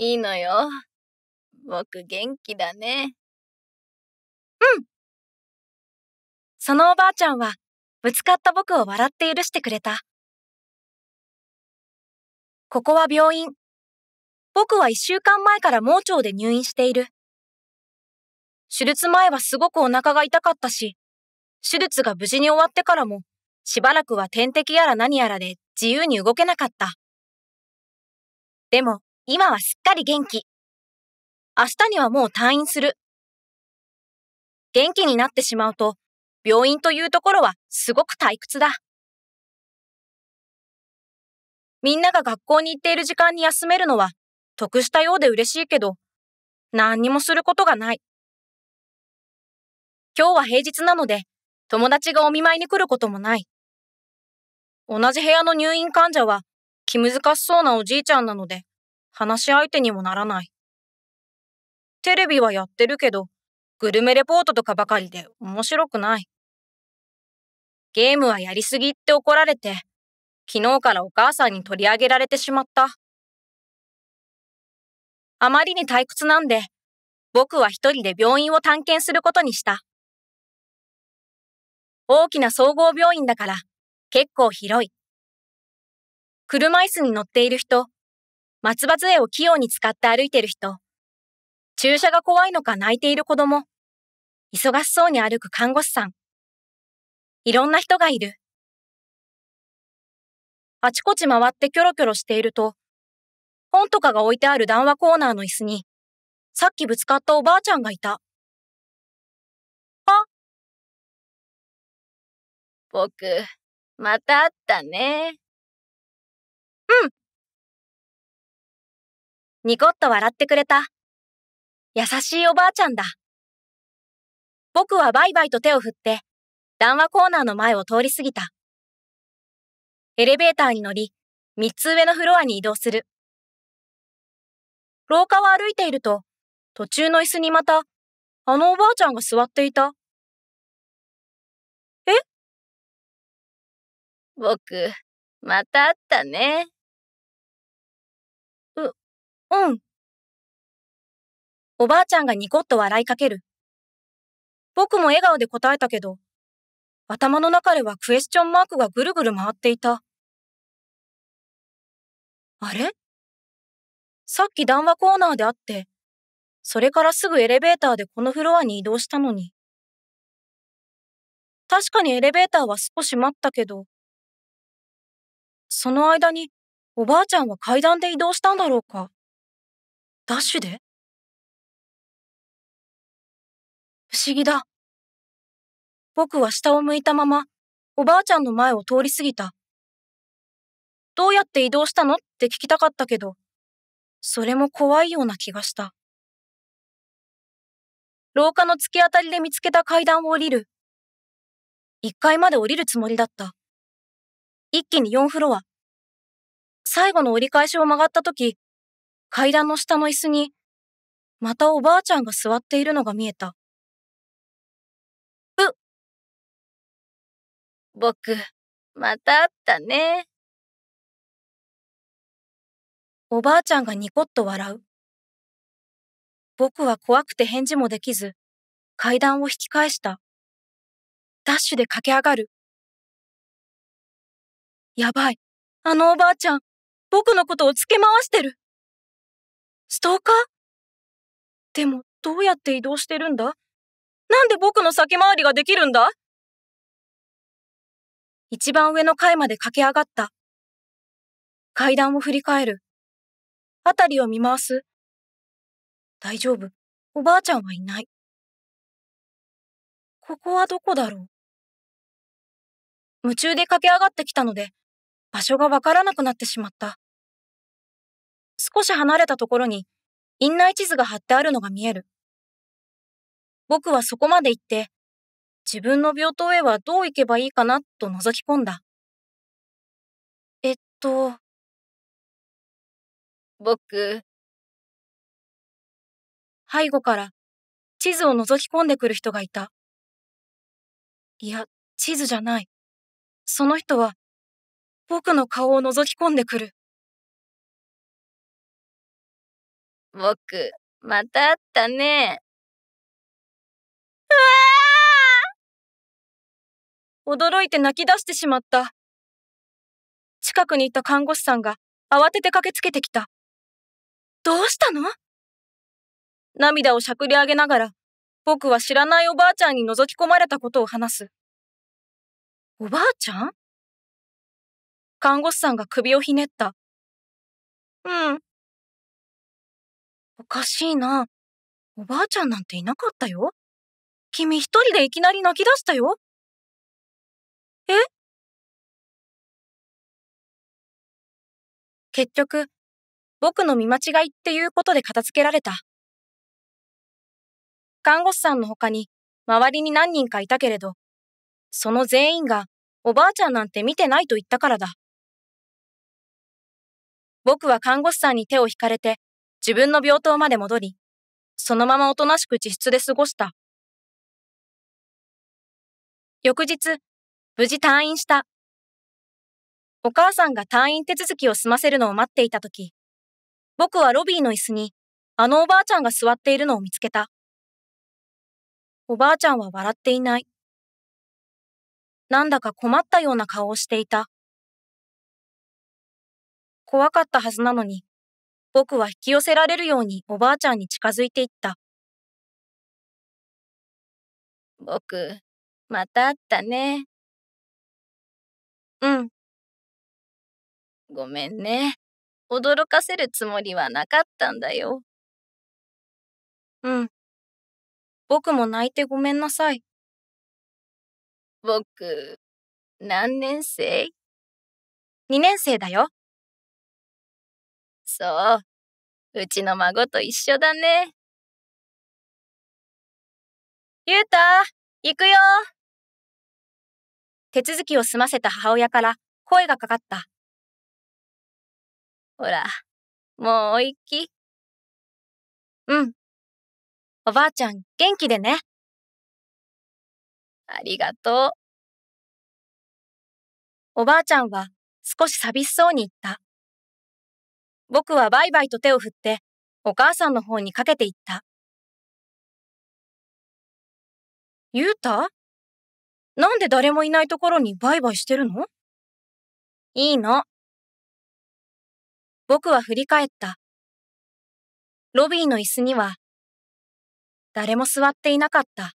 いいのよ。僕元気だね。うんそのおばあちゃんは、ぶつかった僕を笑って許してくれた。ここは病院。僕は一週間前から盲腸で入院している。手術前はすごくお腹が痛かったし、手術が無事に終わってからも、しばらくは点滴やら何やらで自由に動けなかった。でも、今はすっかり元気。明日にはもう退院する。元気になってしまうと、病院というところはすごく退屈だ。みんなが学校に行っている時間に休めるのは得したようで嬉しいけど、何にもすることがない。今日は平日なので、友達がお見舞いに来ることもない。同じ部屋の入院患者は気難しそうなおじいちゃんなので、話し相手にもならない。テレビはやってるけど、グルメレポートとかばかりで面白くない。ゲームはやりすぎって怒られて、昨日からお母さんに取り上げられてしまった。あまりに退屈なんで、僕は一人で病院を探検することにした。大きな総合病院だから、結構広い。車椅子に乗っている人、松葉杖を器用に使って歩いてる人、注射が怖いのか泣いている子供、忙しそうに歩く看護師さん。いろんな人がいる。あちこち回ってキョロキョロしていると、本とかが置いてある談話コーナーの椅子に、さっきぶつかったおばあちゃんがいた。あ僕、また会ったね。うん。ニコッと笑ってくれた。優しいおばあちゃんだ。僕はバイバイと手を振って、談話コーナーの前を通り過ぎた。エレベーターに乗り、三つ上のフロアに移動する。廊下を歩いていると、途中の椅子にまた、あのおばあちゃんが座っていた。え僕、また会ったね。うん。おばあちゃんがニコッと笑いかける。僕も笑顔で答えたけど、頭の中ではクエスチョンマークがぐるぐる回っていた。あれさっき談話コーナーであって、それからすぐエレベーターでこのフロアに移動したのに。確かにエレベーターは少し待ったけど、その間におばあちゃんは階段で移動したんだろうか。ダッシュで不思議だ。僕は下を向いたまま、おばあちゃんの前を通り過ぎた。どうやって移動したのって聞きたかったけど、それも怖いような気がした。廊下の突き当たりで見つけた階段を降りる。1階まで降りるつもりだった。一気に4フロア。最後の折り返しを曲がった時、階段の下の椅子に、またおばあちゃんが座っているのが見えた。う僕、また会ったね。おばあちゃんがニコッと笑う。僕は怖くて返事もできず、階段を引き返した。ダッシュで駆け上がる。やばい。あのおばあちゃん、僕のことをつけ回してる。ストーカーでも、どうやって移動してるんだなんで僕の先回りができるんだ一番上の階まで駆け上がった。階段を振り返る。あたりを見回す。大丈夫。おばあちゃんはいない。ここはどこだろう夢中で駆け上がってきたので、場所がわからなくなってしまった。少し離れたところに院内地図が貼ってあるのが見える。僕はそこまで行って、自分の病棟へはどう行けばいいかなと覗き込んだ。えっと、僕、背後から地図を覗き込んでくる人がいた。いや、地図じゃない。その人は、僕の顔を覗き込んでくる。僕、また会ったね。うわー驚いて泣き出してしまった。近くにいた看護師さんが慌てて駆けつけてきた。どうしたの涙をしゃくり上げながら、僕は知らないおばあちゃんに覗き込まれたことを話す。おばあちゃん看護師さんが首をひねった。うん、おかしいな。おばあちゃんなんていなかったよ。君一人でいきなり泣き出したよ。え結局、僕の見間違いっていうことで片付けられた。看護師さんの他に周りに何人かいたけれど、その全員がおばあちゃんなんて見てないと言ったからだ。僕は看護師さんに手を引かれて自分の病棟まで戻り、そのままおとなしく自室で過ごした。翌日、無事退院した。お母さんが退院手続きを済ませるのを待っていたとき、僕はロビーの椅子に、あのおばあちゃんが座っているのを見つけた。おばあちゃんは笑っていない。なんだか困ったような顔をしていた。怖かったはずなのに、僕は引き寄せられるようにおばあちゃんに近づいていった。僕、また会ったね。うん。ごめんね。驚かせるつもりはなかったんだよ。うん。僕も泣いてごめんなさい。僕、何年生 ?2 年生だよ。そう。うちの孫と一緒だね。ゆうた、行くよ。手続きを済ませた母親から声がかかった。ほら、もうお行き。うん。おばあちゃん、元気でね。ありがとう。おばあちゃんは少し寂しそうに言った。僕はバイバイと手を振って、お母さんの方にかけていった。ゆうたなんで誰もいないところにバイバイしてるのいいの。僕は振り返った。ロビーの椅子には、誰も座っていなかった。